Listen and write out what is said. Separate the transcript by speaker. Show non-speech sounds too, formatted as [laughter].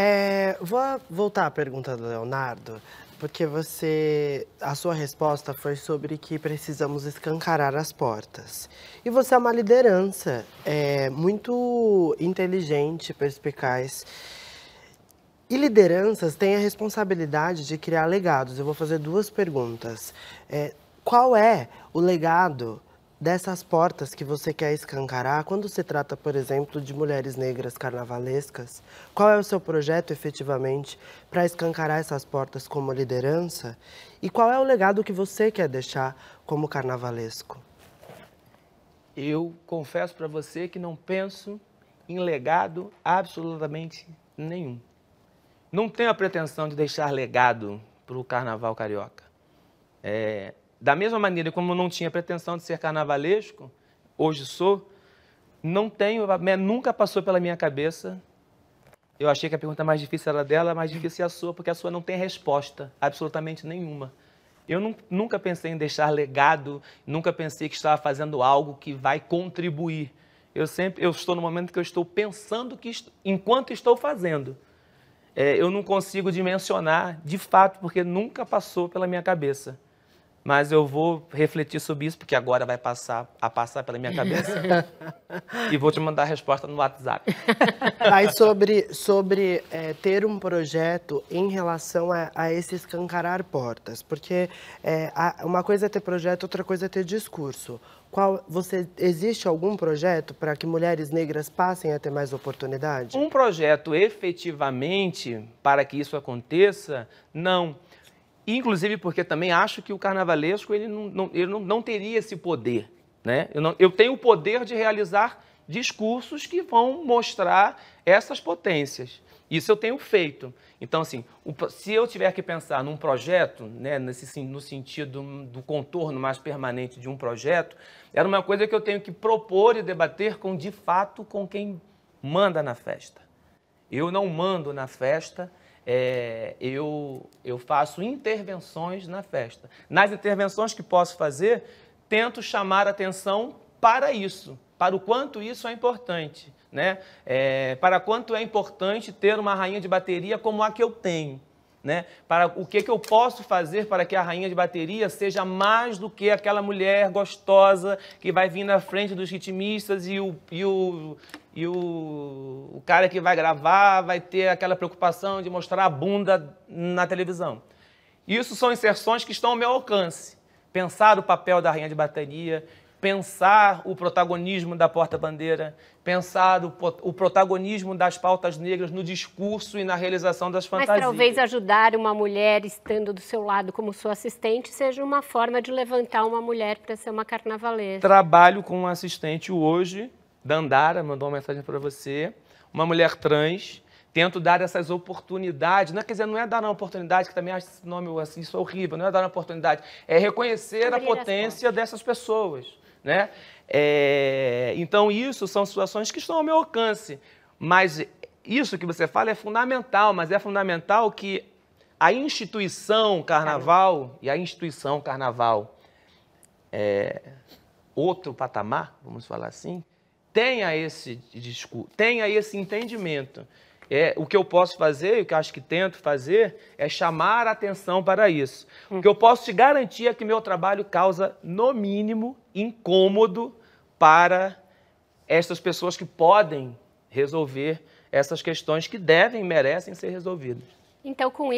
Speaker 1: É, vou voltar à pergunta do Leonardo, porque você. A sua resposta foi sobre que precisamos escancarar as portas. E você é uma liderança é, muito inteligente, perspicaz. E lideranças têm a responsabilidade de criar legados. Eu vou fazer duas perguntas. É, qual é o legado dessas portas que você quer escancarar quando se trata, por exemplo, de mulheres negras carnavalescas? Qual é o seu projeto efetivamente para escancarar essas portas como liderança? E qual é o legado que você quer deixar como carnavalesco?
Speaker 2: Eu confesso para você que não penso em legado absolutamente nenhum. Não tenho a pretensão de deixar legado para o carnaval carioca. É, da mesma maneira como não tinha pretensão de ser carnavalesco, hoje sou, não tenho, né, nunca passou pela minha cabeça. Eu achei que a pergunta mais difícil era dela, mais difícil é a sua, porque a sua não tem resposta, absolutamente nenhuma. Eu não, nunca pensei em deixar legado, nunca pensei que estava fazendo algo que vai contribuir. Eu sempre, eu estou no momento que eu estou pensando que enquanto estou fazendo. É, eu não consigo dimensionar, de fato, porque nunca passou pela minha cabeça mas eu vou refletir sobre isso, porque agora vai passar a passar pela minha cabeça. [laughs] e vou te mandar a resposta no WhatsApp.
Speaker 1: Aí [laughs] sobre, sobre é, ter um projeto em relação a, a esse escancarar portas, porque é, a, uma coisa é ter projeto, outra coisa é ter discurso. Qual, você existe algum projeto para que mulheres negras passem a ter mais oportunidade?
Speaker 2: Um projeto efetivamente para que isso aconteça, não. Inclusive porque também acho que o carnavalesco ele não, não ele não, não, teria esse poder. Né? Eu, não, eu tenho o poder de realizar discursos que vão mostrar essas potências. Isso eu tenho feito. Então, assim, se eu tiver que pensar num projeto, né, nesse, no sentido do contorno mais permanente de um projeto, era uma coisa que eu tenho que propor e debater com, de fato, com quem manda na festa. Eu não mando na festa, é, eu, eu faço intervenções na festa. Nas intervenções que posso fazer, tento chamar atenção para isso, para o quanto isso é importante, né? É, para quanto é importante ter uma rainha de bateria como a que eu tenho. Né? Para o que, que eu posso fazer para que a rainha de bateria seja mais do que aquela mulher gostosa que vai vir na frente dos ritmistas e o, e o, e o, o cara que vai gravar vai ter aquela preocupação de mostrar a bunda na televisão. Isso são inserções que estão ao meu alcance. Pensar o papel da rainha de bateria, pensar o protagonismo da porta-bandeira, pensar o, o, protagonismo das pautas negras no discurso e na realização das fantasias. Mas talvez ajudar uma mulher estando do seu lado como sua assistente seja uma forma de levantar uma mulher para ser uma carnavalesca. Trabalho com um assistente hoje, Dandara mandou uma mensagem para você, uma mulher trans, tento dar essas oportunidades. Não, quer dizer, não é dar uma oportunidade, que também acho esse nome assim, isso é horrível, não é dar uma oportunidade, é reconhecer a potência dessas pessoas. Né? É, então, isso são situações que estão ao meu alcance. Mas isso que você fala é fundamental, mas é fundamental que a instituição carnaval e a instituição carnaval é, outro patamar, vamos falar assim, tenha esse discurso, tenha esse entendimento é, o que eu posso fazer, e o que eu acho que tento fazer, é chamar a atenção para isso. Hum. O que eu posso te garantir é que meu trabalho causa, no mínimo, incômodo para estas pessoas que podem resolver essas questões que devem, merecem ser resolvidas. Então, com isso.